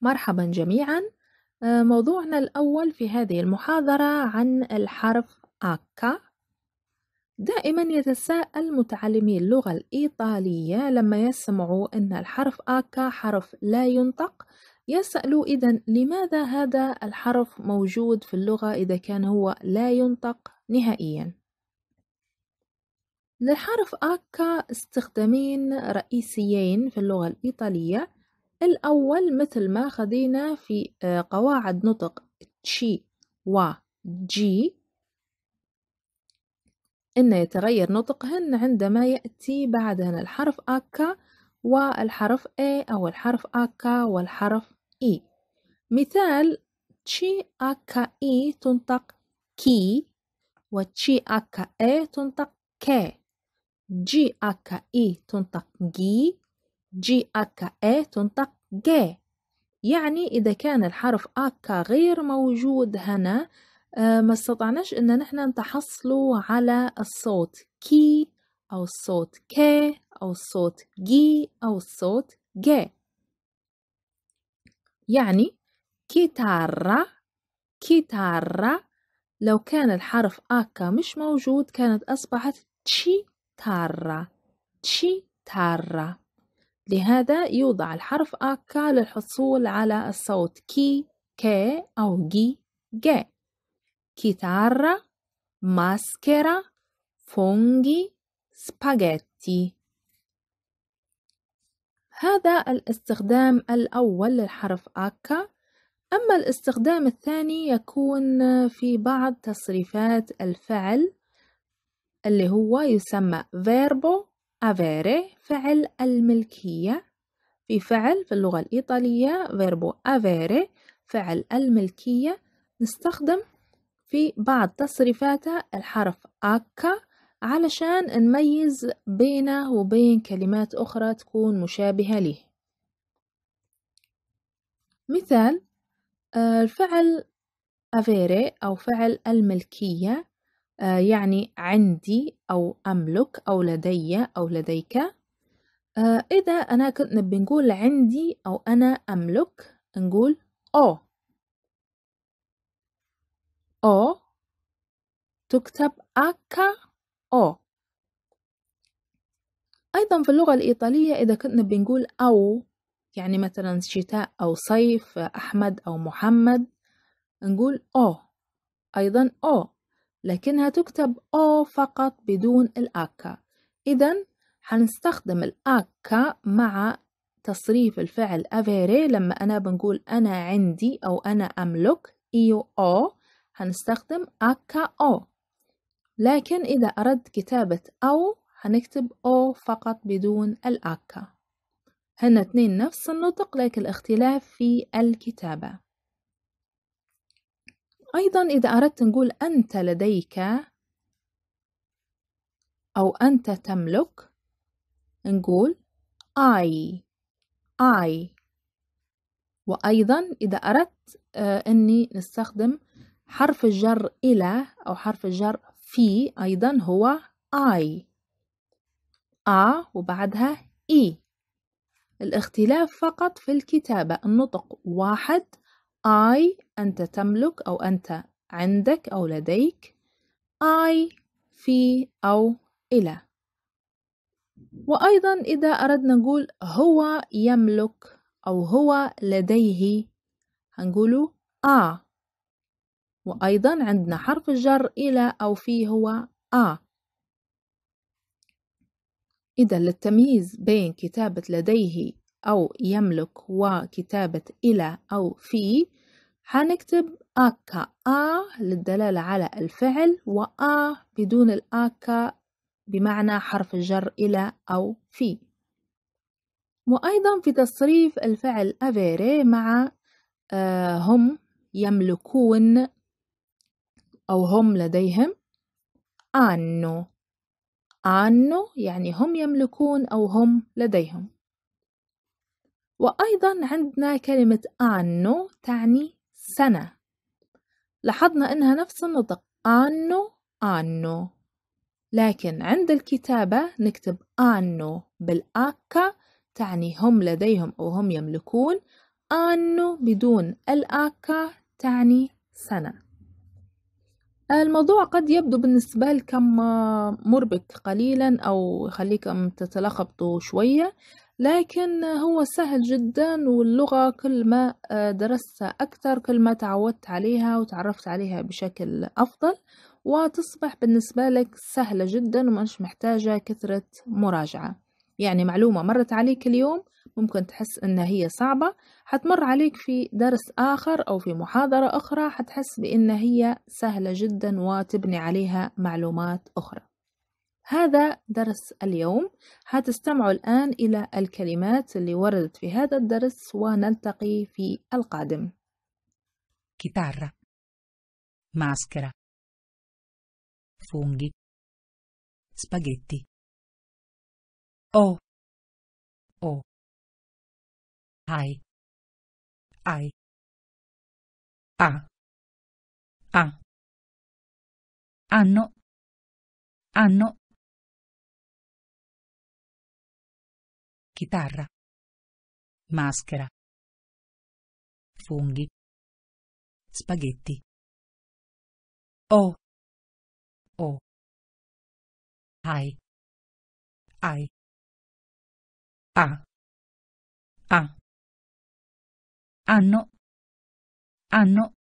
مرحبا جميعا آه، موضوعنا الأول في هذه المحاضرة عن الحرف أكا دائما يتساءل متعلمي اللغة الإيطالية لما يسمعوا أن الحرف أكا حرف لا ينطق يسألوا إذا لماذا هذا الحرف موجود في اللغة إذا كان هو لا ينطق نهائيا للحرف أكا استخدامين رئيسيين في اللغة الإيطالية الأول مثل ما خذينا في آه، قواعد نطق تشي و جي إن يتغير نطقهن عندما يأتي بعدهن الحرف آكا والحرف إي أو الحرف آكا والحرف إي e. مثال تشي آكا إي e تنطق كي وتشي آكا إي تنطق كي جي آكا إي e تنطق جي جي أكا إي تنطق جي يعني إذا كان الحرف أكا غير موجود هنا آه، ما استطعناش إن نحن نتحصلوا على الصوت كي أو الصوت كي أو الصوت جي أو الصوت جي يعني كيتارا كيتارا لو كان الحرف أكا مش موجود كانت أصبحت تشي تارا تشي تارا لهذا يوضع الحرف أكا للحصول على الصوت كي كي أو جي جي كيتارا ماسكرا فونجي سباجيتي هذا الاستخدام الأول للحرف آكا أما الاستخدام الثاني يكون في بعض تصريفات الفعل اللي هو يسمى verbo avere فعل الملكية في فعل في اللغة الإيطالية verbo avere فعل الملكية نستخدم في بعض تصريفات الحرف أكا علشان نميز بينه وبين كلمات أخرى تكون مشابهة له مثال الفعل أفيري أو فعل الملكية آه، يعني عندي أو أملك أو لدي أو لديك آه، إذا أنا كنت نبي نقول عندي أو أنا أملك نقول أو أو تكتب أكا أو أيضا في اللغة الإيطالية إذا كنت نبي نقول أو يعني مثلا شتاء أو صيف أحمد أو محمد نقول أو أيضا أو لكنها تكتب أو فقط بدون الأكا إذا حنستخدم الأكا مع تصريف الفعل أفيري لما أنا بنقول أنا عندي أو أنا أملك إيو أو هنستخدم أكا أو لكن إذا أردت كتابة أو هنكتب أو فقط بدون الأكا هن اتنين نفس النطق لكن الاختلاف في الكتابة أيضا إذا أردت نقول أنت لديك أو أنت تملك نقول I I وأيضا إذا أردت آه، أني نستخدم حرف الجر إلى أو حرف الجر في أيضا هو I آ وبعدها إي e. الاختلاف فقط في الكتابة النطق واحد I أنت تملك أو أنت عندك أو لديك I في أو إلى وأيضا إذا أردنا نقول هو يملك أو هو لديه هنقوله آ وأيضا عندنا حرف الجر إلى أو في هو آ إذا للتمييز بين كتابة لديه أو يملك وكتابة إلى أو في هنكتب أكا آ للدلالة على الفعل وآ بدون الآكا بمعنى حرف الجر إلى أو في وأيضا في تصريف الفعل أفيري مع هم يملكون أو هم لديهم آنو آنو يعني هم يملكون أو هم لديهم وأيضا عندنا كلمة آنو تعني سنة لاحظنا أنها نفس النطق آنو آنو لكن عند الكتابة نكتب آنو بالآكا تعني هم لديهم أو هم يملكون آنو بدون الآكا تعني سنة الموضوع قد يبدو بالنسبة لكم آه، مربك قليلا أو يخليكم تتلخبطوا شوية لكن هو سهل جدا واللغة كل ما آه، درستها أكثر كل ما تعودت عليها وتعرفت عليها بشكل أفضل وتصبح بالنسبة لك سهلة جدا ومش محتاجة كثرة مراجعة يعني معلومة مرت عليك اليوم ممكن تحس إن هي صعبة حتمر عليك في درس آخر أو في محاضرة أخرى حتحس بإن هي سهلة جدا وتبني عليها معلومات أخرى هذا درس اليوم هتستمعوا الآن إلى الكلمات اللي وردت في هذا الدرس ونلتقي في القادم كتارة maschera فونجي spaghetti أو أو هاي أي a a anno anno chitarra, maschera, funghi, spaghetti. Oh. O. Ai. Ai. A. A. Anno. Anno.